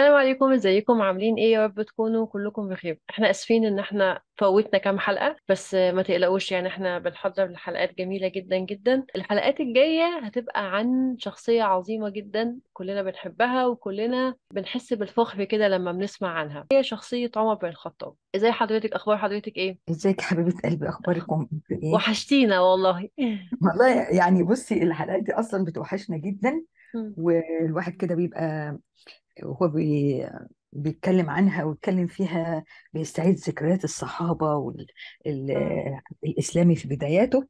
السلام عليكم ازيكم عاملين ايه يا رب تكونوا كلكم بخير احنا اسفين ان احنا فوتنا كام حلقه بس ما تقلقوش يعني احنا بنحضر لحلقات جميله جدا جدا الحلقات الجايه هتبقى عن شخصيه عظيمه جدا كلنا بنحبها وكلنا بنحس بالفخر كده لما بنسمع عنها هي شخصيه عمر بن الخطاب ازاي حضرتك اخبار حضرتك ايه ازيك يا حبيبه قلبي اخباركم ايه وحشتينا والله والله يعني بصي الحلقات دي اصلا بتوحشنا جدا والواحد كده بيبقى وهو بي بيتكلم عنها ويتكلم فيها بيستعيد ذكريات الصحابة والإسلامي آه. في بداياته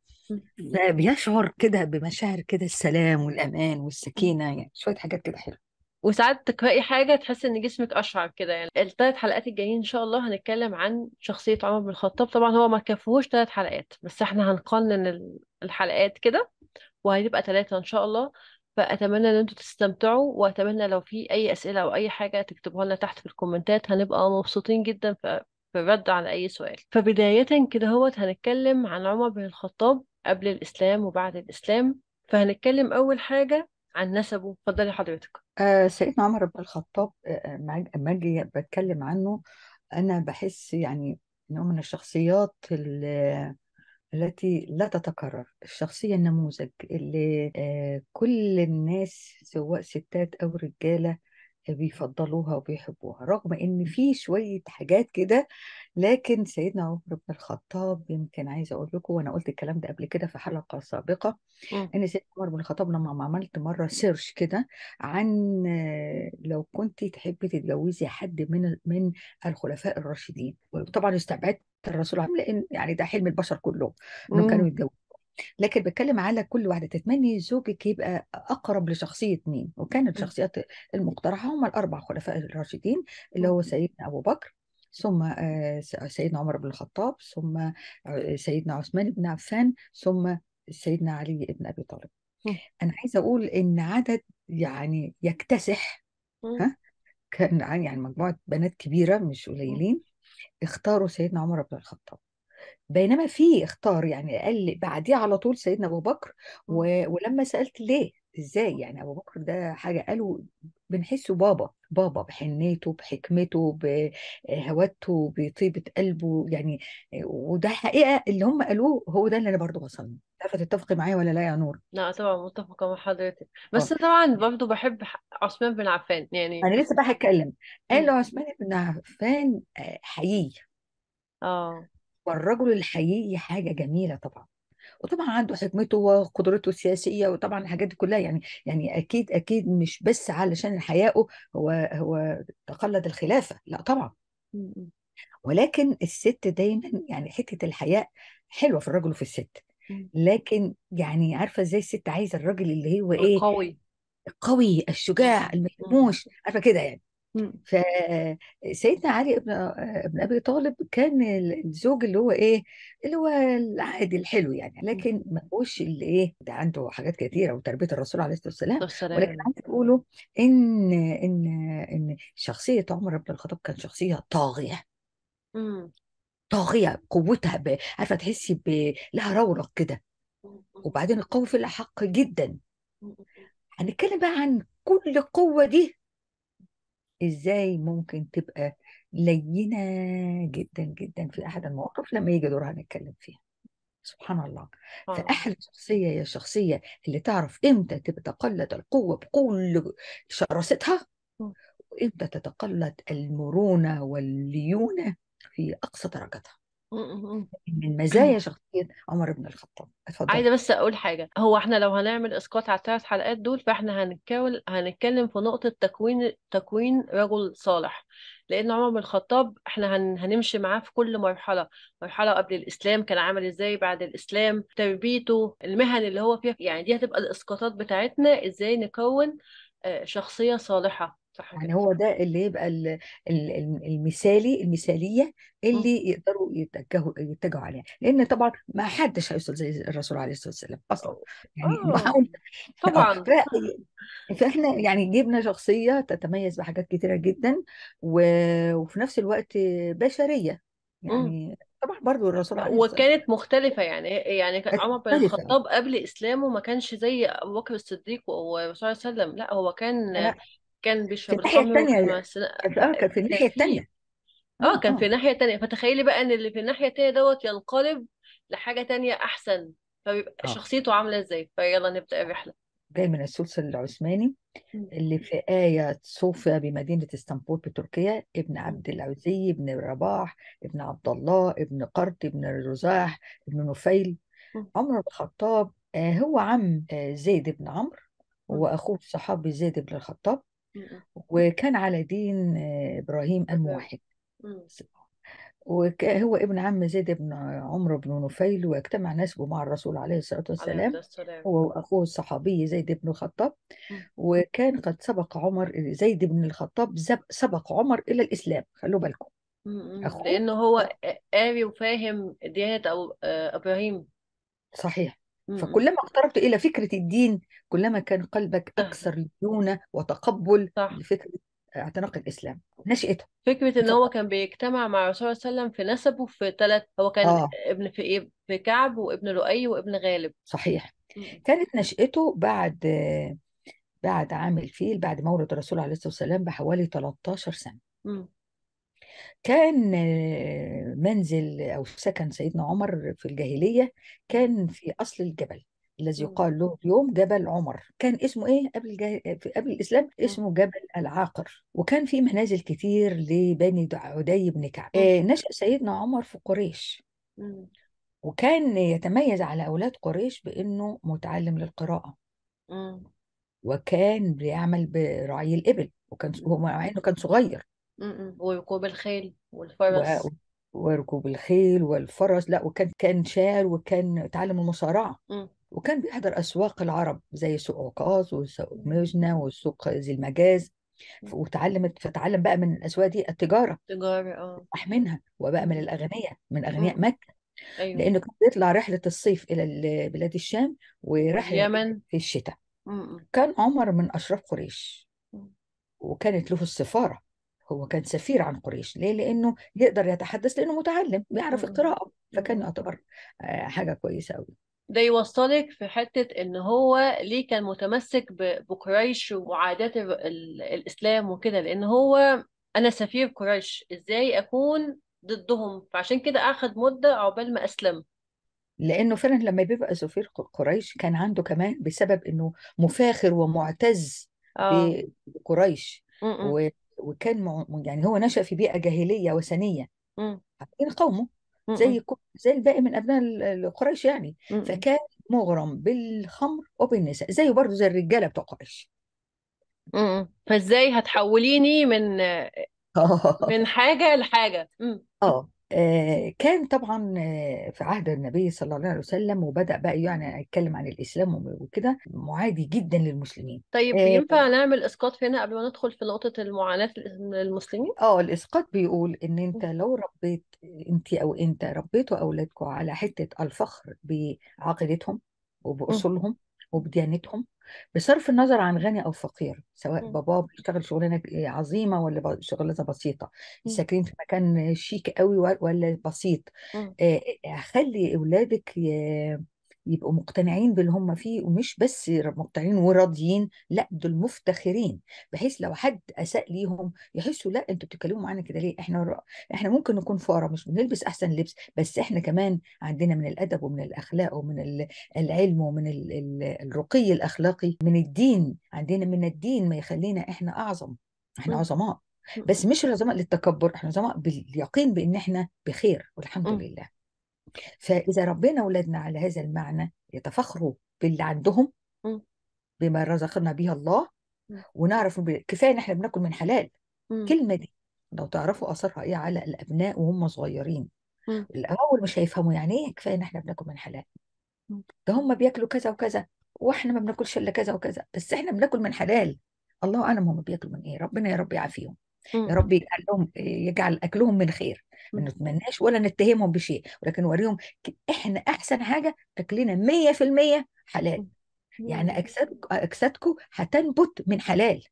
بيشعر كده بمشاعر كده السلام والأمان والسكينة يعني شوية حاجات كده حلوة وساعات تقرأي حاجة تحس إن جسمك أشعر كده يعني الثلاث حلقات الجايين إن شاء الله هنتكلم عن شخصية عمر بن الخطاب طبعا هو ما كفوش ثلاث حلقات بس إحنا هنقنن الحلقات كده وهيبقى ثلاثة إن شاء الله فأتمنى إن أنتوا تستمتعوا وأتمنى لو في أي أسئلة أو أي حاجة تكتبوها لنا تحت في الكومنتات هنبقى مبسوطين جدا في الرد على أي سؤال فبداية كده هوت هنتكلم عن عمر بن الخطاب قبل الإسلام وبعد الإسلام فهنتكلم أول حاجة عن نسبه اتفضلي حضرتك آه سيدنا عمر بن الخطاب آه، آه، ما اجي بتكلم عنه انا بحس يعني انه من الشخصيات اللي التي لا تتكرر الشخصية النموذج اللي آه، كل الناس سواء ستات أو رجالة آه، بيفضلوها وبيحبوها رغم ان في شويه حاجات كده لكن سيدنا عمر بن الخطاب يمكن عايزه اقول لكم وانا قلت الكلام ده قبل كده في حلقه سابقه م. ان سيدنا عمر بن الخطاب لما عملت مره سيرش كده عن لو كنت تحبي تتجوزي حد من من الخلفاء الراشدين وطبعا استبعدت الرسول عليه لان يعني ده حلم البشر كلهم انهم كانوا يتجوزوا لكن بتكلم على كل واحده تتمني زوجك يبقى اقرب لشخصيه مين وكانت الشخصيات المقترحه هم الاربع خلفاء الراشدين اللي هو سيدنا ابو بكر ثم آه، سيدنا عمر بن الخطاب ثم آه، سيدنا عثمان بن عفان ثم سيدنا علي بن ابي طالب انا عايزه اقول ان عدد يعني يكتسح ها كان يعني مجموعه بنات كبيره مش قليلين اختاروا سيدنا عمر بن الخطاب بينما في اختار يعني قال بعديه على طول سيدنا ابو بكر ولما سالت ليه ازاي يعني ابو بكر ده حاجه قالوا بنحسه بابا بابا بحنيته بحكمته بهوته آه، بطيبه قلبه يعني آه، وده حقيقه اللي هم قالوه هو ده اللي انا برضه وصلني عارفه تتفقي معايا ولا لا يا نور لا طبعا متفقه مع حضرتك آه. بس أوه. طبعا برضه بحب عثمان بن عفان يعني انا لسه بقى هتكلم قال عثمان بن عفان حقيقي اه والرجل الحقيقي حاجه جميله طبعا وطبعا عنده حكمته وقدرته السياسيه وطبعا الحاجات دي كلها يعني يعني اكيد اكيد مش بس علشان حيائه هو هو تقلد الخلافه لا طبعا ولكن الست دايما يعني حته الحياء حلوه في الرجل وفي الست لكن يعني عارفه ازاي الست عايزه الراجل اللي هو ايه قوي قوي الشجاع المهموش عارفه كده يعني فسيدنا علي ابن ابن ابي طالب كان الزوج اللي هو ايه اللي هو العادي الحلو يعني لكن ما هوش اللي ايه ده عنده حاجات كثيره وتربيه الرسول عليه الصلاه والسلام ولكن عايز اقوله ان ان ان شخصيه عمر بن الخطاب كان شخصيه طاغيه طاغيه قوتها ب... عارفه تحسي ب... لها رونق كده وبعدين القوي في الحق جدا هنتكلم بقى عن كل القوه دي ازاي ممكن تبقى لينه جدا جدا في احد المواقف لما يجي دورها نتكلم فيها سبحان الله فأحلى آه. شخصية يا شخصيه اللي تعرف إمتى تتقلد القوة بكل شراستها آه. وإمتى تتقلد المرونة والليونة في أقصى درجتها من مزايا شخصية عمر بن الخطاب اتفضل عايزة بس أقول حاجة هو احنا لو هنعمل إسقاط على الثلاث حلقات دول فاحنا هنتكول هنتكلم في نقطة تكوين تكوين رجل صالح لأن عمر بن الخطاب احنا هن... هنمشي معاه في كل مرحلة مرحلة قبل الإسلام كان عامل إزاي بعد الإسلام تربيته المهن اللي هو فيها يعني دي هتبقى الإسقاطات بتاعتنا إزاي نكون آه، شخصية صالحة صح يعني هو ده اللي يبقى الـ الـ المثالي المثالية اللي امم. يقدروا يتجهوا يتجهوا عليها لأن طبعا ما حدش هيوصل زي الرسول عليه الصلاة والسلام أصلا يعني اه طبعا فاحنا يعني جبنا شخصية تتميز بحاجات كثيره جدا و... وفي نفس الوقت بشرية امم. يعني طبعا برضو الرسول عليه الصلاة وكانت مختلفة يعني يعني كان عمر بن الخطاب قبل إسلامه ما كانش زي أبو بكر الصديق وصلى الله عليه وسلم لا هو كان لا كان في الناحية الخمر التانية اه كان في الناحية التانية اه اه كان في آه. ناحية تانية فتخيلي بقى ان اللي في الناحية التانية دوت ينقلب لحاجة تانية احسن فبيبقى اه شخصيته عاملة ازاي فيلا نبدأ الرحلة جاي من الثلث العثماني اللي في آية صوفيا بمدينة اسطنبول بتركيا ابن عبد العزي ابن رباح ابن عبد الله ابن قرط ابن الرزاح ابن نفيل عمر بن الخطاب آه، هو عم آه، زيد بن عمرو واخوه الصحابي زيد بن الخطاب وكان على دين آه، إبراهيم الموحد وهو ابن عم زيد بن عمرو بن نفيل واجتمع نسبه مع الرسول عليه الصلاة والسلام هو وأخوه الصحابي زيد بن الخطاب وكان قد سبق عمر زيد بن الخطاب سبق عمر إلى الإسلام خلوا بالكم لأنه هو قاري وفاهم ديانة آه، إبراهيم صحيح إمم. فكلما اقتربت إلى فكرة الدين كلما كان قلبك آه. أكثر ليونة وتقبل صح. لفكرة اعتناق الإسلام نشأته فكرة إن هو كان بيجتمع مع الرسول صلى الله عليه وسلم في نسبه في ثلاث هو كان آه. ابن في إيه؟ في كعب وابن لؤي وابن غالب صحيح إمم. كانت نشأته بعد بعد عام الفيل بعد مولد الرسول عليه الصلاة والسلام بحوالي 13 سنة م. إمم. كان منزل أو سكن سيدنا عمر في الجاهلية كان في أصل الجبل الذي يقال له اليوم جبل عمر كان اسمه ايه قبل الجه... قبل الاسلام اسمه جبل العاقر وكان في منازل كتير لبني عدي بن كعب نشأ سيدنا عمر في قريش وكان يتميز على اولاد قريش بانه متعلم للقراءه وكان بيعمل برعي الابل وكان هو مع انه كان صغير وركوب الخيل والفرس وركوب الخيل والفرس لا وكان كان شاعر وكان اتعلم المصارعة وكان بيحضر أسواق العرب زي سوق عكاظ وسوق مجنه وسوق ذي المجاز وتعلمت فتعلم بقى من الأسواق دي التجارة تجارة اه راح منها وبقى من الأغنياء من أغنياء مكة ايوه لأنه كان بيطلع رحلة الصيف إلى بلاد الشام ورحلة اليمن في الشتاء كان عمر من أشراف قريش وكانت له السفارة هو كان سفير عن قريش ليه لانه يقدر يتحدث لانه متعلم بيعرف القراءه فكان يعتبر آه، حاجه كويسه قوي ده يوصلك في حتة إن هو ليه كان متمسك بقريش وعادات الإسلام وكده لأن هو أنا سفير قريش إزاي أكون ضدهم فعشان كده اخذ مدة عقبال ما أسلم لانه فعلا لما بيبقى سفير قريش كان عنده كمان بسبب انه مفاخر ومعتز آه. بقريش و... وكان يعني هو نشأ في بيئة جاهلية وثنية عارفين قومه زي زي الباقي من أبناء قريش يعني فكان مغرم بالخمر وبالنساء زيه برضه زي الرجالة بتوع قريش فازاي هتحوليني من آه. من حاجة لحاجة اه آه، كان طبعا آه، في عهد النبي صلى الله عليه وسلم وبدا بقى يعني يتكلم عن الاسلام وكده معادي جدا للمسلمين طيب آه، ينفع نعمل اسقاط هنا قبل ما ندخل في نقطه المعاناه للمسلمين اه الاسقاط بيقول ان انت لو ربيت انت او انت ربيتوا اولادكم على حته الفخر بعقيدتهم وباصولهم وبديانتهم بصرف النظر عن غني او فقير سواء باباه بيشتغل شغلانه إيه، عظيمه ولا شغلانه بسيطه ساكنين في مكان شيك قوي ولا بسيط آه، إيه، إيه، خلي اولادك يبقوا مقتنعين باللي هم فيه ومش بس مقتنعين وراضيين لا دول مفتخرين بحيث لو حد اساء ليهم يحسوا لا انتوا بتتكلموا معانا كده ليه احنا احنا ممكن نكون فقراء مش بنلبس احسن لبس بس احنا كمان عندنا من الادب ومن الاخلاق ومن العلم ومن الرقي الاخلاقي من الدين عندنا من الدين ما يخلينا احنا اعظم احنا عظماء بس مش العظماء للتكبر احنا عظماء باليقين بان احنا بخير والحمد لله فاذا ربينا اولادنا على هذا المعنى يتفخروا باللي عندهم بما رزقنا به الله ونعرف كفايه ان احنا بناكل من حلال الكلمه دي لو تعرفوا اثرها ايه على الابناء وهم صغيرين الاول مش هيفهموا يعني ايه كفايه ان احنا بناكل من حلال ده هم بياكلوا كذا وكذا واحنا ما بناكلش الا كذا وكذا بس احنا بناكل من حلال الله اعلم هم بياكلوا من ايه ربنا يا رب يعافيهم يا إمم. رب يجعلهم يجعل اكلهم من خير ما إمم. نتمناش ولا نتهمهم بشيء ولكن نوريهم احنا احسن حاجه تاكلنا 100% حلال إمم. يعني اجسادكم اجسادكم هتنبت من حلال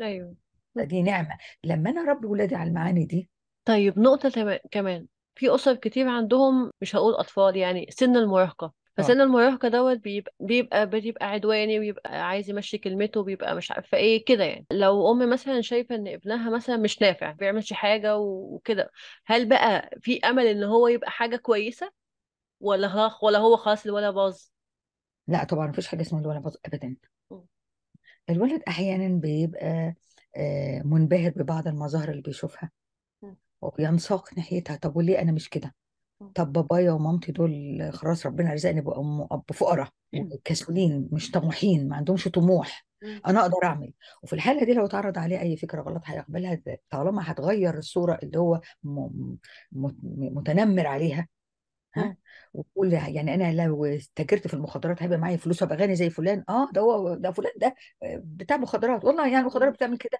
ايوه دي نعمه لما انا اربي ولادي على المعاني دي طيب نقطه كمان في اسر كتير عندهم مش هقول اطفال يعني سن المراهقه بس اه انا المراهقه دوت بيبقى بيبقى بيبقى عدواني ويبقى عايز يمشي كلمته وبيبقى مش عارفه ايه كده يعني لو ام مثلا شايفه ان ابنها مثلا مش نافع ما بيعملش حاجه وكده هل بقى في امل ان هو يبقى حاجه كويسه ولا ولا هو خلاص ولا باظ لا طبعا مفيش حاجه اسمها الولد باظ ابدا الولد احيانا بيبقى آه، منبهر ببعض المظاهر اللي بيشوفها وبينساق ناحيتها طب وليه انا مش كده طب بابايا ومامتي دول خلاص ربنا رزقني بأم أب فقراء كسولين مش طموحين ما عندهمش طموح انا اقدر اعمل وفي الحاله دي لو اتعرض عليه اي فكره غلط هيقبلها طالما هتغير الصوره اللي هو متنمر عليها ها وقول يعني انا لو تاجرت في المخدرات هيبقى معايا فلوس ابقى غني زي فلان اه ده هو ده فلان ده آه، بتاع مخدرات والله يعني المخدرات بتعمل كده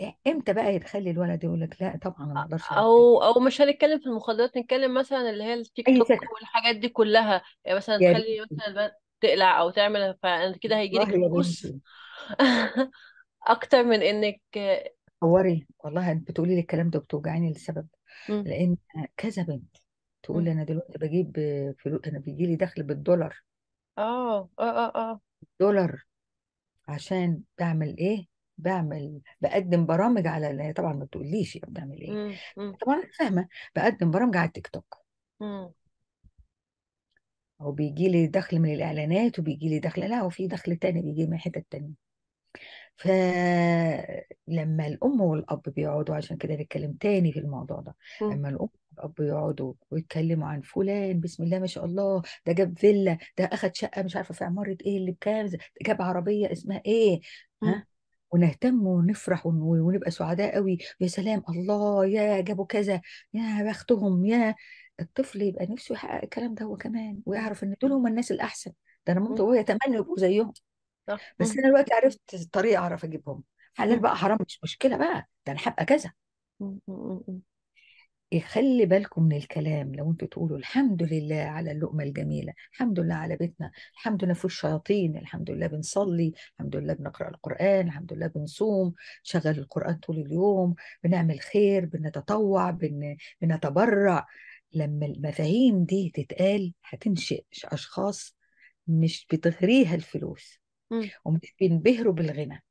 إيه، امتى بقى يتخلي الولد يقول لك لا طبعا ما اقدرش أعمل كده او او مش هنتكلم في المخدرات نتكلم مثلا اللي هي التيك اي توك سكه والحاجات دي كلها يعني مثلا يا تخلي مثلا البنت تقلع او تعمل فانت هيجي والله هيجيلك يا فلوس بنتي اكتر من انك صوري والله انت بتقولي لي الكلام ده بتوجعني لسبب لان كذا بنت تقول لي انا دلوقتي بجيب فلوس انا بيجي لي دخل بالدولار اه اه اه اه دولار عشان بعمل ايه بعمل بقدم برامج على اللي هي طبعا ما بتقوليش يعني بتعمل ايه امم، امم. طبعا انا فاهمه بقدم برامج على التيك توك امم. وبيجي لي دخل من الاعلانات وبيجي لي دخل لا وفي دخل تاني بيجي من حتت تانية فلما الام والاب بيقعدوا عشان كده نتكلم تاني في الموضوع ده مم. لما الام والاب يقعدوا ويتكلموا عن فلان بسم الله ما شاء الله ده جاب فيلا ده اخد شقه مش عارفه في عماره ايه اللي بكام جاب عربيه اسمها ايه ها ونهتم ونفرح ونبقى سعداء قوي يا سلام الله يا جابوا كذا يا بختهم يا الطفل يبقى نفسه يحقق الكلام ده هو كمان ويعرف ان دول هم الناس الاحسن ده انا ممكن وهو يتمنى يبقوا زيهم صح. بس انا دلوقتي عرفت الطريقه اعرف اجيبهم حلال بقى حرام مش مشكله بقى ده انا هبقى كذا يخلي بالكم من الكلام لو انتوا تقولوا الحمد لله على اللقمه الجميله الحمد لله على بيتنا الحمد لله في الشياطين الحمد لله بنصلي الحمد لله بنقرا القران الحمد لله بنصوم شغل القران طول اليوم بنعمل خير بنتطوع بن... بنتبرع لما المفاهيم دي تتقال هتنشئ اشخاص مش بتغريها الفلوس ومش بينبهروا بالغنى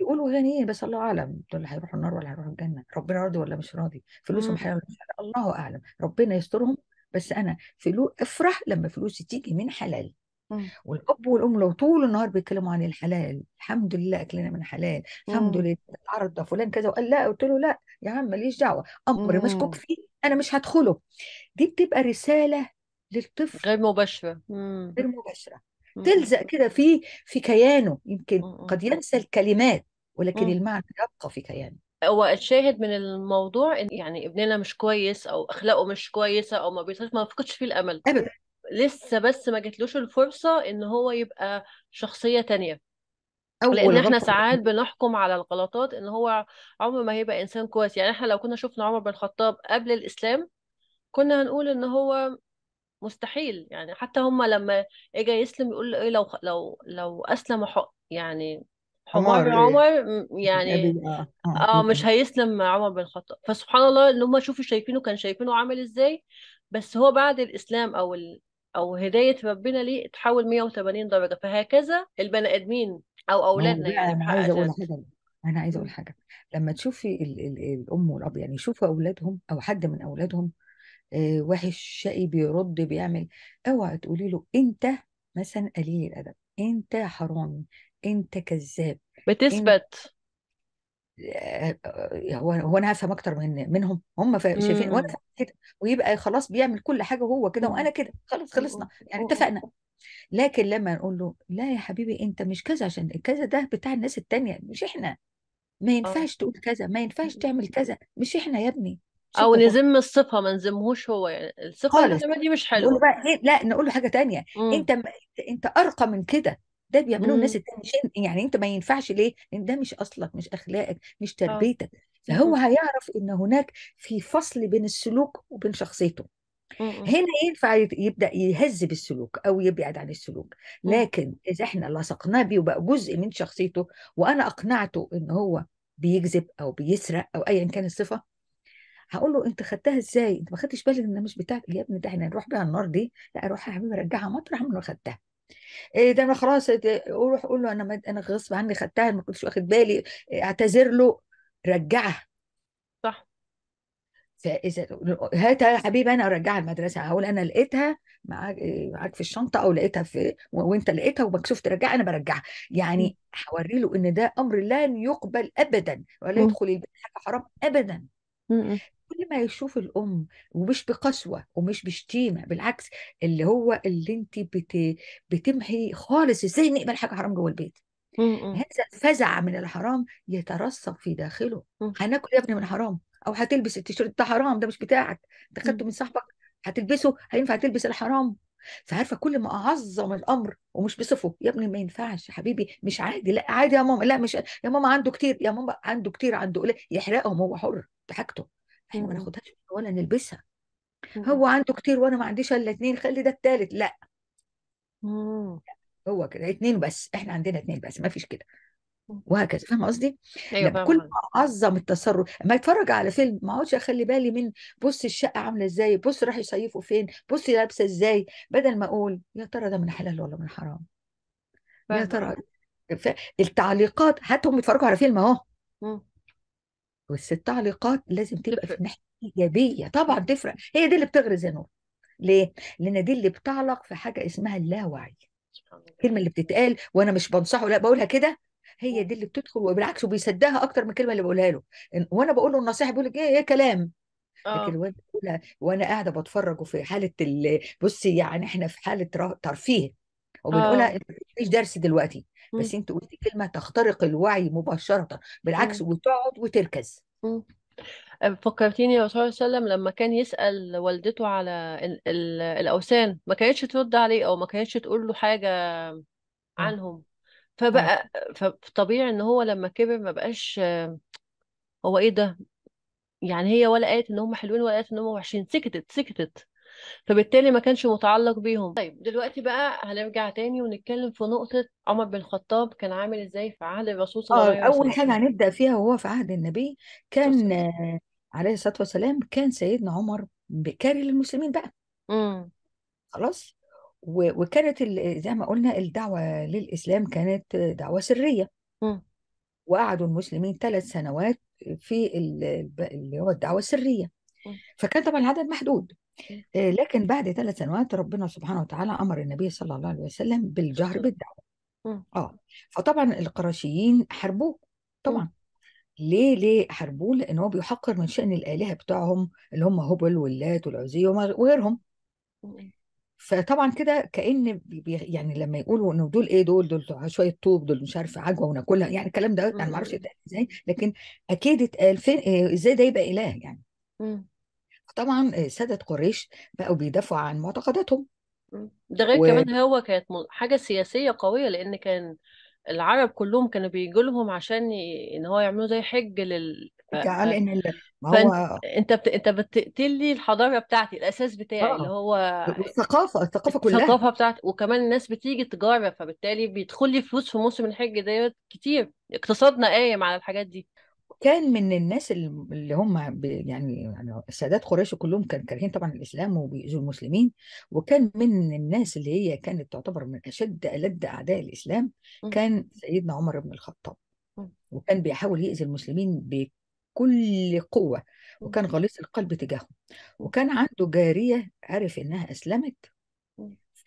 يقولوا غنيين إيه؟ بس الله اعلم دول هيروحوا النار ولا هيروحوا الجنه ربنا راضي ولا مش راضي فلوسهم امم. حلال ولا مش حلال الله اعلم ربنا يسترهم بس انا فلو افرح لما فلوسي تيجي من حلال امم. والاب والام لو طول النهار بيتكلموا عن الحلال الحمد لله اكلنا من حلال الحمد امم. لله اتعرض ده فلان كذا وقال لا قلت له لا يا عم ماليش دعوه امر مشكوك فيه انا مش هدخله دي بتبقى رساله للطفل غير مباشره غير مباشره تلزق كده في في كيانه يمكن قد ينسى الكلمات ولكن مم. المعنى يبقى في يعني هو الشاهد من الموضوع ان يعني ابننا مش كويس او اخلاقه مش كويسه او ما بيصيرش ما فقدش فيه الامل ابدا لسه بس ما جاتلوش الفرصه ان هو يبقى شخصيه تانية أو لان احنا ساعات بنحكم على الغلطات ان هو عمره ما هيبقى انسان كويس يعني احنا لو كنا شفنا عمر بن الخطاب قبل الاسلام كنا هنقول ان هو مستحيل يعني حتى هم لما اجى يسلم يقول ايه لو لو لو اسلم يعني حمار عمر عمر إيه؟ يعني أبي آه. آه. اه مش آه. هيسلم عمر بن الخطاب فسبحان الله ان هم شوفوا شايفينه كان شايفينه عامل ازاي بس هو بعد الاسلام او ال... او هدايه ربنا ليه اتحول 180 درجه فهكذا البني ادمين او اولادنا يعني انا عايزه اقول حاجه انا عايزه اقول حاجه لما تشوفي ال... ال... الام والاب يعني يشوفوا اولادهم او حد من اولادهم آه، وحش شقي بيرد بيعمل اوعى تقولي له انت مثلا قليل الادب انت حرامي انت كذاب بتثبت آه، هو هو انا هفهم اكتر من منهم هم شايفين وانا امم. كده ويبقى خلاص بيعمل كل حاجه وهو كده امم. وانا كده خلاص أيوه، خلصنا يعني أيوه. اتفقنا لكن لما نقول له لا يا حبيبي انت مش كذا عشان كذا ده بتاع الناس التانية مش احنا ما آه. ينفعش تقول كذا ما ينفعش امم. تعمل كذا مش احنا يا ابني او نذم الصفه ما نذمهوش هو يعني الصفه دي مش حلوه إيه، لا نقول له حاجه تانية مم. انت انت ارقى من كده ده بيعملوه الناس إمم. التانية يعني انت ما ينفعش ليه لان ده مش اصلك مش اخلاقك مش آه. تربيتك فهو إمم. هيعرف ان هناك في فصل بين السلوك وبين شخصيته إمم، هنا ينفع يبدا يهذب السلوك او يبعد عن السلوك لكن اذا احنا لصقناه بيه وبقى جزء من شخصيته وانا اقنعته ان هو بيكذب او بيسرق او ايا كان الصفه هقول له انت خدتها ازاي انت ما خدتش بالك انها مش بتاعتك يا ابني ده احنا نروح بيها النار دي لا اروح يا حبيبي رجعها مطرح ما انا خدتها إيه ده انا خلاص إيه، اروح اقول له انا انا غصب عني خدتها ما كنتش واخد بالي إيه، اعتذر له رجعها صح فاذا هاتها يا حبيبي انا ارجعها المدرسه هقول انا لقيتها معاك إيه، معاك في الشنطه او لقيتها في وانت لقيتها ومكسوف ترجعها انا برجعها يعني هوري له ان ده امر لن يقبل ابدا ولا يدخل البيت حاجه حرام ابدا كل ما يشوف الام ومش بقسوه ومش بشتيمه بالعكس اللي هو اللي انت بت... بتمحي خالص ازاي نقبل حاجه حرام جوه البيت إمم، إمم. هذا الفزع من الحرام يترسب في داخله إمم. هناكل يا ابني من حرام او هتلبس التيشيرت ده حرام ده مش بتاعك انت خدته من صاحبك هتلبسه هينفع تلبس الحرام فعارفه كل ما اعظم الامر ومش بصفه يا ابني ما ينفعش يا حبيبي مش عادي لا عادي يا ماما لا مش يا ماما عنده كتير يا ماما عنده كتير عنده قليل يحرقهم هو حر بحاجته احنا ما ناخدهاش ولا نلبسها هو عنده كتير وانا ما عنديش الا اتنين خلي ده التالت لا هو كده اتنين بس احنا عندنا اتنين بس ما فيش كده وهكذا فاهمه قصدي؟ أيوة كل ما اعظم التصرف ما اتفرج على فيلم ما اقعدش اخلي بالي من بص الشقه عامله ازاي بص راح يصيفوا فين بص لابسه ازاي بدل ما اقول يا ترى ده من حلال ولا من حرام يا ترى التعليقات هاتهم هم على فيلم اهو بس التعليقات لازم تبقى في الناحيه الايجابيه طبعا تفرق هي دي اللي بتغرز يا نور ليه؟ لان دي اللي بتعلق في حاجه اسمها اللاوعي الكلمه اللي بتتقال وانا مش بنصحه لا بقولها كده هي دي اللي بتدخل وبالعكس وبيصدقها اكتر من الكلمه اللي بقولها له وانا بقول له النصيحه بيقول لك ايه ايه كلام لكن آه. وانا وانا قاعده بتفرج وفي حاله بصي يعني احنا في حاله ترفيه وبنقولها آه. انت مش درس دلوقتي بس انت قلتي كلمه تخترق الوعي مباشره بالعكس وتقعد وتركز آه، فكرتيني الرسول صلى الله عليه وسلم لما كان يسأل والدته على الـ الـ الأوثان ما كانتش ترد عليه أو ما كانتش تقول له حاجة عنهم فبقى فطبيعي إن هو لما كبر ما بقاش هو إيه ده يعني هي ولا قالت إن هم حلوين ولا قالت إن هم وحشين سكتت سكتت فبالتالي ما كانش متعلق بيهم طيب دلوقتي بقى هنرجع تاني ونتكلم في نقطة عمر بن الخطاب كان عامل ازاي في عهد الرسول صلى الله اه وسلم أول حاجة هنبدأ فيها وهو في عهد النبي كان عليه الصلاة والسلام كان سيدنا عمر بكاري للمسلمين بقى امم خلاص وكانت زي ما قلنا الدعوة للإسلام كانت دعوة سرية امم وقعدوا المسلمين ثلاث سنوات في اللي هو الدعوة السرية فكان طبعا العدد محدود آه، لكن بعد ثلاث سنوات ربنا سبحانه وتعالى امر النبي صلى الله عليه وسلم بالجهر بالدعوه اه فطبعا القرشيين حاربوه طبعا ليه ليه حاربوه لان هو بيحقر من شان الالهه بتاعهم اللي هم هبل واللات والعزي وغيرهم فطبعا كده كان يعني لما يقولوا انه دول ايه دول دول شويه طوب دول مش عارف عجوه وناكلها يعني الكلام ده انا ما اعرفش ازاي لكن اكيد اتقال فين آه، ازاي ده يبقى اله يعني طبعا آه، سادة قريش بقوا بيدافعوا عن معتقداتهم ده غير و... كمان هو كانت حاجة سياسية قوية لأن كان العرب كلهم كانوا بيجوا لهم عشان ي... ان هو يعملوا زي حج لل تعال آه، ان ال... ما هو انت بت... انت بتقتل لي الحضاره بتاعتي الاساس بتاعي آه. اللي هو الثقافه الثقافه كلها الثقافه بتاعتي وكمان الناس بتيجي تجاره فبالتالي بيدخل لي فلوس في موسم الحج ديت كتير اقتصادنا قايم على الحاجات دي كان من الناس اللي هم يعني, يعني سادات قريش كلهم كانوا كارهين طبعا الاسلام وبيؤذوا المسلمين وكان من الناس اللي هي كانت تعتبر من اشد الد اعداء الاسلام كان سيدنا عمر بن الخطاب وكان بيحاول يأذي المسلمين بكل قوه وكان غليظ القلب تجاههم وكان عنده جاريه عرف انها اسلمت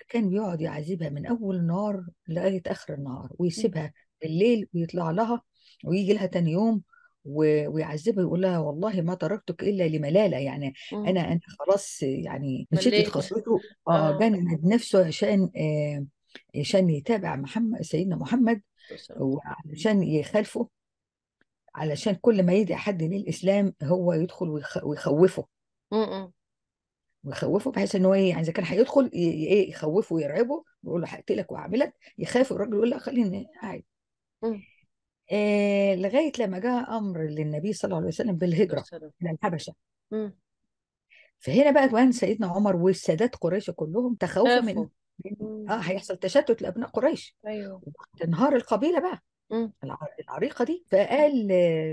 كان بيقعد يعذبها من اول النهار لغايه اخر النهار ويسيبها بالليل ويطلع لها ويجي لها تاني يوم و- ويعذبها يقول لها والله ما تركتك الا لملاله يعني مم. انا انا خلاص يعني مشيت مليت خطوته اه اه جند نفسه عشان آه عشان يتابع محمد سيدنا محمد وعشان يخالفه علشان كل ما يدعي حد للاسلام هو يدخل ويخوفه مم. ويخوفه بحيث ان هو ايه يعني اذا كان هيدخل ايه يخوفه ويرعبه ويقول له هقتلك وهعملك يخاف الراجل يقول لا خليني قاعد مم. آه، لغاية لما جاء أمر للنبي صلى الله عليه وسلم بالهجرة إلى الحبشة فهنا بقى كمان سيدنا عمر والسادات قريش كلهم تخوفوا من اه هيحصل تشتت لابناء قريش ايوه تنهار القبيله بقى مم. العريقه دي فقال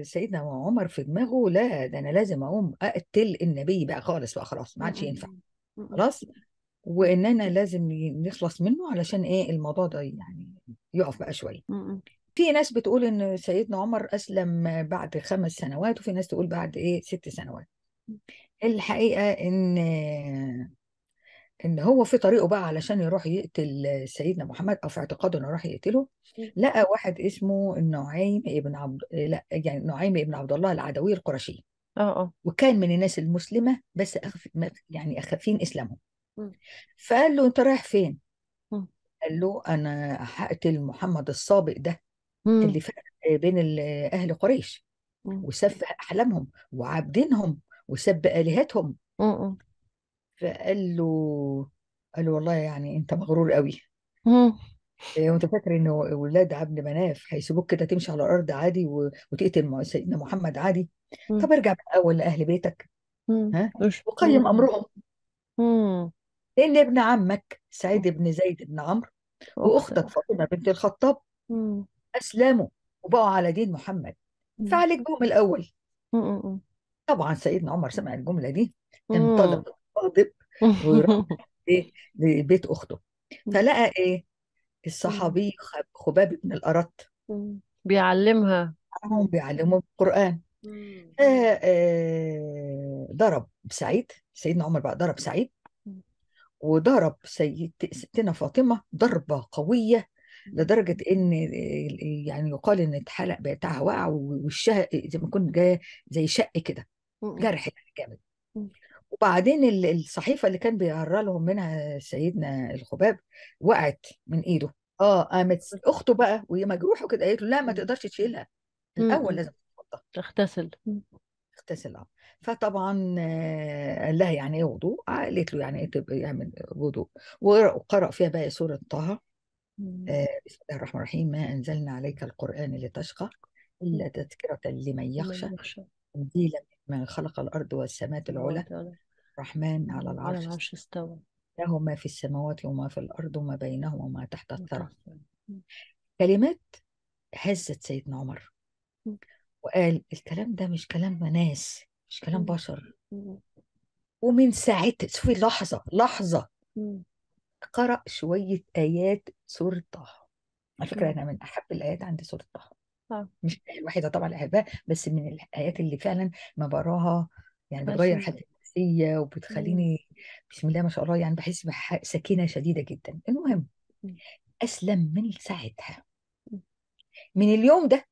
سيدنا عمر في دماغه لا ده انا لازم اقوم اقتل النبي بقى خالص بقى خلاص ما عادش ينفع خلاص وان انا لازم نخلص منه علشان ايه الموضوع ده يعني يقف بقى شويه في ناس بتقول ان سيدنا عمر اسلم بعد خمس سنوات وفي ناس تقول بعد ايه ست سنوات الحقيقه ان ان هو في طريقه بقى علشان يروح يقتل سيدنا محمد او في اعتقاده انه راح يقتله لقى واحد اسمه النعيم ابن عبد لا يعني نعيم ابن عبد الله العدوي القرشي اه اه وكان من الناس المسلمه بس أخف... يعني اخفين اسلامهم فقال له انت رايح فين؟ قال له انا هقتل محمد السابق ده اللي فرق بين أهل قريش امم أحلامهم وعابدينهم وسب آلهتهم فقال له قال له والله يعني أنت مغرور قوي آه، وأنت فاكر إن ولاد عبد مناف هيسيبوك كده تمشي على الأرض عادي وتقتل سيدنا محمد عادي طب ارجع بقى أول لأهل بيتك ها وقيم أمرهم ان لأن ابن عمك سعيد بن زيد بن عمرو وأختك فاطمة بنت الخطاب اسلموا وبقوا على دين محمد فعليك بهم الاول طبعا سيدنا عمر سمع الجمله دي انطلق غاضب وراح إيه، لبيت اخته فلقى ايه الصحابي خباب بن الارت بيعلمها بيعلمهم القران آه، آه، ضرب سعيد سيدنا عمر بقى ضرب سعيد وضرب سيدتنا فاطمه ضربه قويه لدرجه ان يعني يقال ان اتحلق بتاعها وقع ووشها زي ما كنت جايه زي شق كده جرح يعني جامد وبعدين الصحيفه اللي كان بيقرا لهم منها سيدنا الخباب وقعت من ايده اه قامت اخته بقى وهي مجروحه كده قالت له لا ما تقدرش تشيلها الاول لازم تغتسل تغتسل اه فطبعا آه، قال لها يعني ايه وضوء قالت له يعني ايه يعمل وضوء وقرا فيها بقى سوره طه آه، بسم الله الرحمن الرحيم ما أنزلنا عليك القرآن لتشقى إلا تذكرة لمن يخشى تنزيلا من خلق الأرض والسماوات العلى الرحمن على العرش, العرش استوى له ما في السماوات وما في الأرض وما بينهما وما تحت الثرى كلمات هزت سيدنا عمر وقال الكلام ده مش كلام ناس مش كلام بشر ومن ساعتها شوفي لحظة لحظة قرأ شوية آيات سورة طه على فكرة أنا من أحب الآيات عندي سورة آه. طه مش الوحيدة طبعا اللي أحبها بس من الآيات اللي فعلا ما براها يعني بتغير حالتي النفسية وبتخليني بسم الله ما شاء الله يعني بحس بسكينة شديدة جدا المهم أسلم من ساعتها من اليوم ده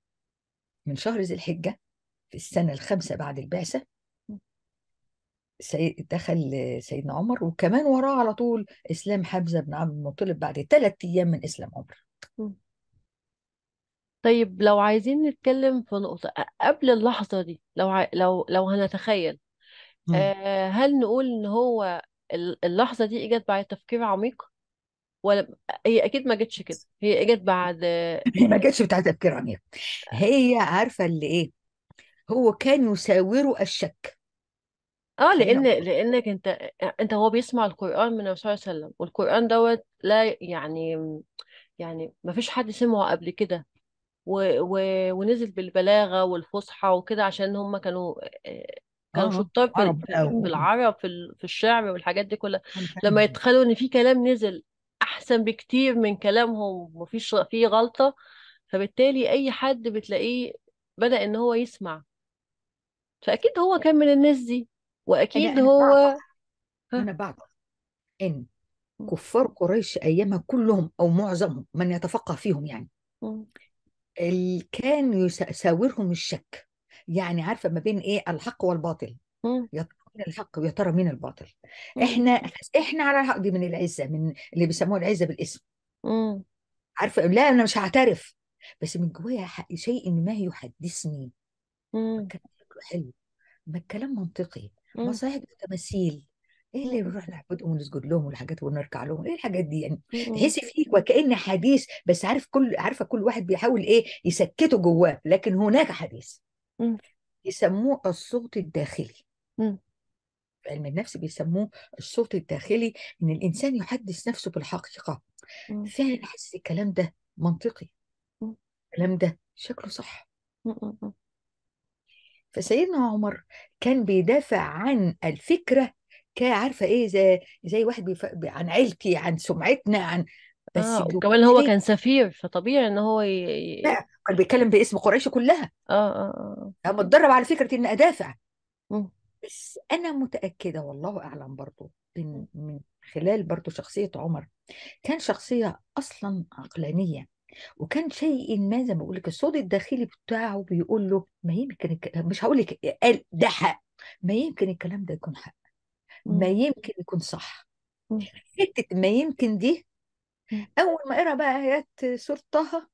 من شهر ذي الحجة في السنة الخامسة بعد البعثة سيد دخل سيدنا عمر وكمان وراه على طول اسلام حمزه بن عبد المطلب بعد ثلاث ايام من اسلام عمر طيب لو عايزين نتكلم في نقطة قبل اللحظة دي لو ع... لو لو هنتخيل آه هل نقول ان هو اللحظة دي اجت بعد تفكير عميق ولا هي اكيد ما جتش كده هي اجت بعد ما جتش بتاع تفكير عميق هي عارفة اللي ايه هو كان يساوره الشك اه لان لانك انت آه، انت هو بيسمع القران من الرسول صلى الله عليه وسلم والقران دوت لا يعني يعني ما فيش حد سمعه قبل كده و... و... ونزل بالبلاغه والفصحى وكده عشان هم كانوا آه، آه، كانوا اه شطار في عرب في العرب في في الشعر والحاجات دي كلها لما يتخيلوا ان في كلام نزل احسن بكتير من كلامهم ومفيش فيه غلطه فبالتالي اي حد بتلاقيه بدأ ان هو يسمع فاكيد هو كان من الناس دي وأكيد أنا هو أنا بعرف إن كفار قريش أيامها كلهم أو معظمهم من يتفقه فيهم يعني مم. كان يساورهم الشك يعني عارفة ما بين إيه الحق والباطل يا ترى مين الحق ويا ترى مين الباطل إحنا إحنا على الحق دي من العزة من اللي بيسموها العزة بالاسم عارفة لا أنا مش هعترف بس من جوايا شيء ما يحدثني كان شكله حلو ما الكلام منطقي مم. مساجد وتماثيل ايه اللي بنروح نعبدهم ونسجد لهم والحاجات ونركع لهم ايه الحاجات دي يعني تحسي فيه وكأن حديث بس عارف كل عارفه كل واحد بيحاول ايه يسكته جواه لكن هناك حديث يسموه الصوت الداخلي في علم النفس بيسموه الصوت الداخلي ان الانسان يحدث نفسه بالحقيقه فعلا احس الكلام ده منطقي الكلام ده شكله صح فسيدنا عمر كان بيدافع عن الفكره كعارفه ايه زي زي واحد بيف... عن عيلتي عن سمعتنا عن بس اه وكمان هو كان سفير فطبيعي ان هو ي... لا كان بيتكلم باسم قريش كلها اه اه اه متدرب على فكره ان ادافع م. بس انا متاكده والله اعلم برضو من من خلال برضو شخصيه عمر كان شخصيه اصلا عقلانيه وكان شيء ما زي ما بقول لك الصوت الداخلي بتاعه بيقول له ما يمكن الكلام مش هقول لك قال ده حق ما يمكن الكلام ده يكون حق ما يمكن يكون صح حته ما يمكن دي اول ما قرا بقى ايات سوره طه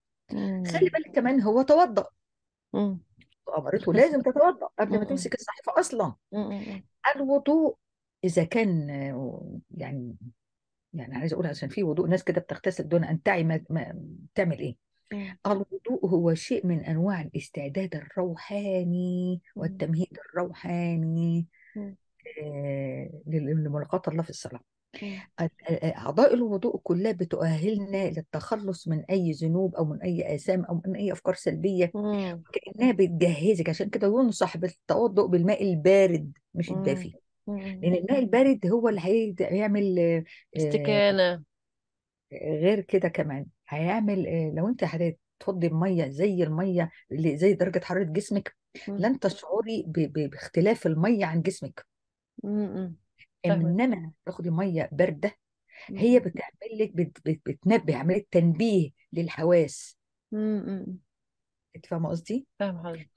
خلي بالك كمان هو توضأ امرته لازم تتوضأ قبل ما تمسك الصحيفه اصلا الوضوء اذا كان يعني يعني عايزه اقول عشان في وضوء ناس كده بتغتسل دون ان تعي ما, تعمل إيه؟, ايه الوضوء هو شيء من انواع الاستعداد الروحاني إمم. والتمهيد الروحاني إمم. آه، لملاقاة الله في الصلاه إيه. أعضاء الوضوء كلها بتؤهلنا للتخلص من أي ذنوب أو من أي آثام أو من أي أفكار سلبية إمم. كأنها بتجهزك عشان كده ينصح بالتوضؤ بالماء البارد مش الدافي لان الماء البارد هو اللي هيعمل آه، استكانة آه، غير كده كمان هيعمل آه، لو انت هتتفضي الميه زي الميه اللي زي درجه حراره جسمك لن تشعري باختلاف الميه عن جسمك امم انما تاخدي ميه بارده هي بتعمل لك بتنبه عمليه تنبيه للحواس امم انت فاهمه قصدي؟ فاهمة حضرتك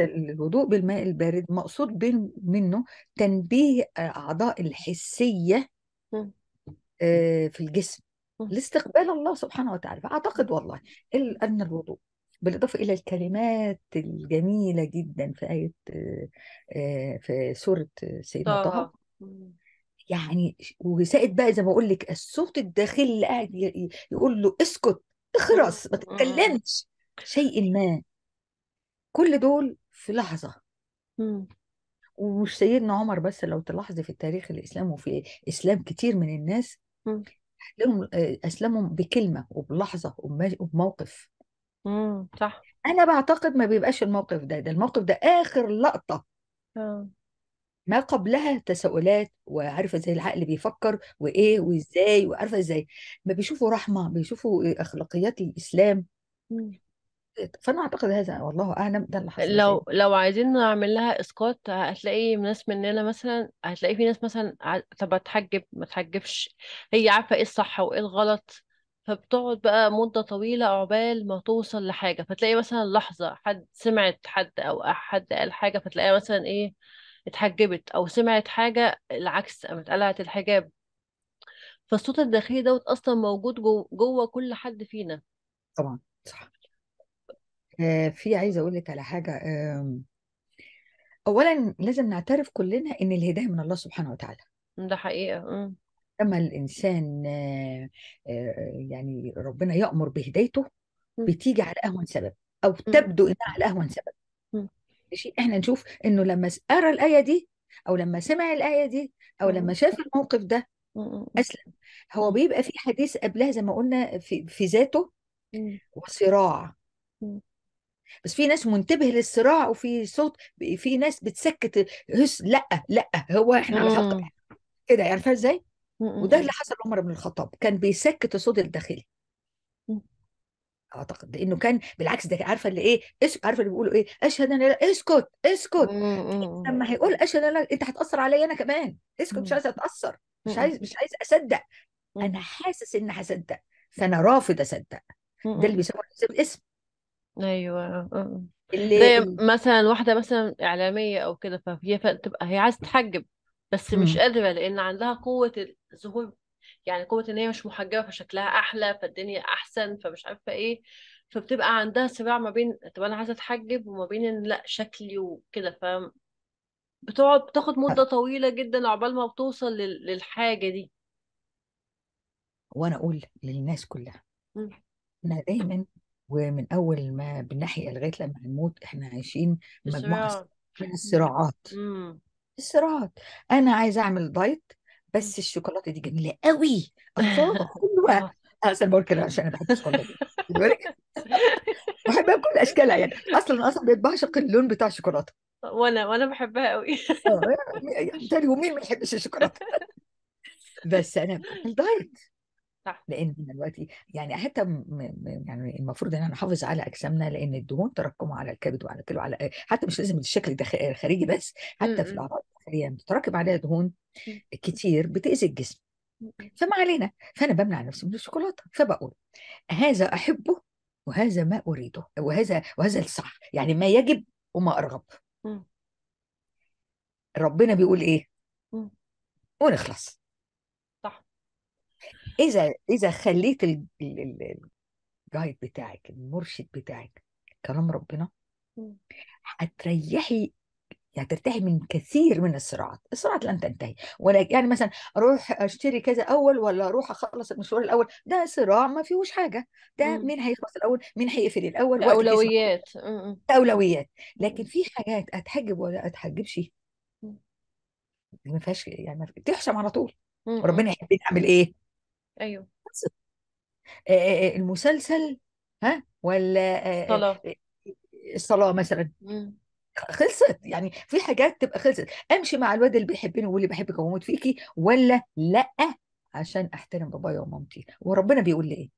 الهدوء بالماء البارد مقصود منه تنبيه آه، أعضاء الحسية آه، في الجسم لاستقبال الله سبحانه وتعالى فأعتقد والله أن الوضوء بالإضافة إلى الكلمات الجميلة جدا في آية آه، في سورة سيدنا طه يعني وسائد بقى زي ما أقول لك الصوت الداخلي اللي قاعد يقول له اسكت اخرس ما تتكلمش شيء ما كل دول في لحظة ومش سيدنا عمر بس لو تلاحظي في التاريخ الإسلام وفي إسلام كتير من الناس مم. لهم آه، أسلموا بكلمة وبلحظة وبموقف امم صح أنا بعتقد ما بيبقاش الموقف ده ده الموقف ده آخر لقطة مم. آه. ما قبلها تساؤلات وعارفه ازاي العقل بيفكر وايه وازاي وعارفه ازاي ما بيشوفوا رحمه بيشوفوا آه، اخلاقيات الاسلام فانا اعتقد هذا والله اعلم ده اللي حصل لو فيه لو عايزين نعمل لها اسقاط هتلاقي ناس مننا مثلا هتلاقي في ناس مثلا طب اتحجب ما اتحجبش هي عارفه ايه الصح وايه الغلط فبتقعد بقى مده طويله عقبال ما توصل لحاجه فتلاقي مثلا لحظه حد سمعت حد او حد قال حاجه فتلاقيها مثلا ايه اتحجبت او سمعت حاجه العكس قامت قلعت الحجاب فالصوت الداخلي دوت اصلا موجود جو- جوه كل حد فينا طبعا صح آه، في عايزه اقول لك على حاجه اولا لازم نعترف كلنا ان الهدايه من الله سبحانه وتعالى ده حقيقة مم. آه. لما الانسان آه، يعني ربنا يأمر بهدايته بتيجي على اهون سبب او تبدو انها على اهون سبب ماشي احنا نشوف انه لما قرا الايه دي او لما سمع الايه دي او لما شاف الموقف ده اسلم هو بيبقى في حديث قبلها زي ما قلنا في في ذاته وصراع بس في ناس منتبه للصراع وفي صوت في ناس بتسكت هس لا لا هو احنا على حق امم. كده عارفه ازاي؟ وده امم. اللي حصل عمر بن الخطاب كان بيسكت الصوت الداخلي امم. اعتقد لانه كان بالعكس ده عارفه اللي ايه عارفه اللي بيقولوا ايه اشهد ان لا اسكت اسكت لما هيقول اشهد ان لا انت هتاثر عليا انا كمان اسكت مش عايز اتاثر مش عايز مش عايز اصدق انا حاسس ان هصدق فانا رافض اصدق ده اللي بيسموه الاسم أيوه آه، آه. اللي زي مثلًا واحدة مثلًا إعلامية أو كده فهي تبقى هي عايزة تحجّب، بس مش قادرة لإن عندها قوة الظهور يعني قوة إن هي مش محجبة فشكلها أحلى، فالدنيا أحسن، فمش عارفة إيه، فبتبقى عندها صراع ما بين طب أنا عايزة أتحجّب وما بين إن لأ شكلي وكده ف بتقعد بتاخد مدة طويلة جدًا عقبال ما بتوصل للحاجة دي. وأنا أقول للناس كلّها، أنا دايمًا ومن اول ما بنحيى لغايه لما هنموت احنا عايشين مجموعه من الصراعات الصراعات انا عايزه اعمل دايت بس الشوكولاته دي جميله قوي الله حلوه اصل كده عشان انا بحب الشوكولاته بحبها بكل اشكالها يعني اصلا اصلا بقيت بعشق اللون بتاع الشوكولاته وانا وانا بحبها قوي اه يعني ما يحبش الشوكولاته بس انا بعمل دايت صح لان دلوقتي يعني حتى يعني المفروض ان احنا نحافظ على اجسامنا لان الدهون تراكمها على الكبد وعلى كله وعلى حتى مش لازم الشكل ده خارجي بس حتى في الاعراض الداخليه بتتراكم عليها دهون كتير بتاذي الجسم فما علينا فانا بمنع نفسي من الشوكولاته فبقول هذا احبه وهذا ما اريده وهذا وهذا الصح يعني ما يجب وما ارغب ربنا بيقول ايه ونخلص اذا اذا خليت الجايد بتاعك المرشد بتاعك كلام ربنا هتريحي يعني ترتاحي من كثير من الصراعات الصراعات لن تنتهي ولا يعني مثلا اروح اشتري كذا اول ولا اروح اخلص المشوار الاول ده صراع ما فيهوش حاجه ده مم. مين هيخلص الاول مين هيقفل الاول اولويات اولويات لكن في حاجات اتحجب ولا اتحجبش ما فيهاش يعني تحسم على طول مم. ربنا يحب نعمل ايه ايوه آه، آه، آه، المسلسل ها ولا صلاة الصلاة مثلا خلصت يعني في حاجات تبقى خلصت امشي مع الواد اللي بيحبني واللي بحبك واموت فيكي ولا لا عشان احترم بابايا ومامتي وربنا بيقول لي ايه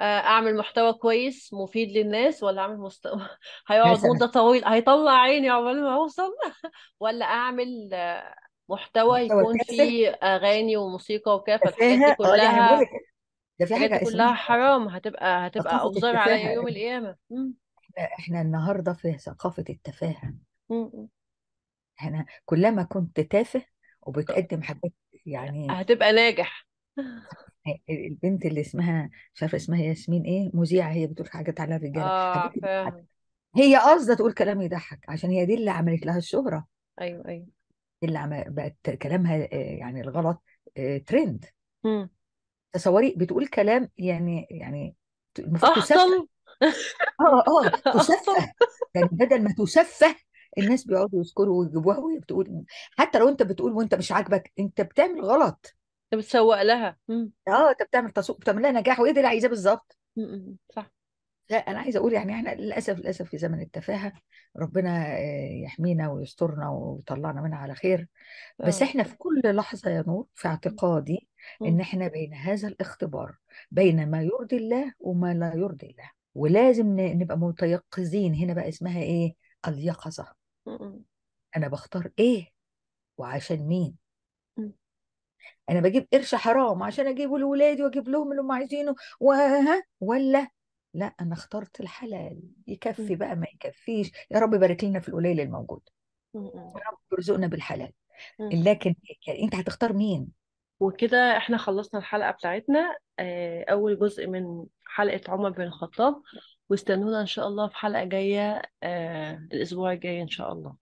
اعمل محتوى كويس مفيد للناس ولا اعمل مستوى هيقعد مثلا مدة طويلة هيطلع عيني عقبال ما اوصل ولا اعمل محتوى محتوى يكون تافه فيه اغاني وموسيقى وكده فالحاجات دي اه لا انا بقول كلها لك ده في الحاجات دي حاجة كلها اسمها حرام هتبقى هتبقى ثقافة أقذار على التفاهة يوم القيامة احنا النهارده في ثقافة التفاهة احنا كلما كنت تافه وبتقدم حاجات يعني هتبقى ناجح آه، البنت اللي اسمها مش عارفه اسمها ياسمين ايه مذيعه هي بتقول حاجات على الرجاله اه حاجات فاهم هي قصده تقول كلام يضحك عشان هي دي اللي عملت لها الشهره ايوه ايوه اللي بقت كلامها آه، يعني الغلط ترند آه، تصوري بتقول كلام يعني يعني المفروض آه، تسفه اه اه تسفه يعني بدل ما تسفه الناس بيقعدوا يذكروا ويجيبوها وهي بتقول حتى لو انت بتقول وانت مش عاجبك انت بتعمل غلط انت بتسوق لها اه انت بتعمل تسوق بتعمل لها نجاح وايه ده اللي عايزاه بالظبط صح لا انا عايزه اقول يعني احنا للاسف للاسف في زمن التفاهه ربنا آه، يحمينا ويسترنا ويطلعنا منها على خير آه. بس احنا في كل لحظه يا نور في اعتقادي ان احنا بين هذا الاختبار بين ما يرضي الله وما لا يرضي الله ولازم نبقى متيقظين هنا بقى اسمها ايه اليقظه انا بختار ايه وعشان مين انا بجيب قرش حرام عشان اجيبه لولادي واجيب لهم اللي هم عايزينه وها ولا لا انا اخترت الحلال يكفي بقى ما يكفيش يا رب بارك لنا في القليل الموجود يا رب ارزقنا بالحلال لكن يعني انت هتختار مين وكده احنا خلصنا الحلقه بتاعتنا آه، اول جزء من حلقه عمر بن الخطاب واستنونا ان شاء الله في حلقه جايه آه، الاسبوع الجاي ان شاء الله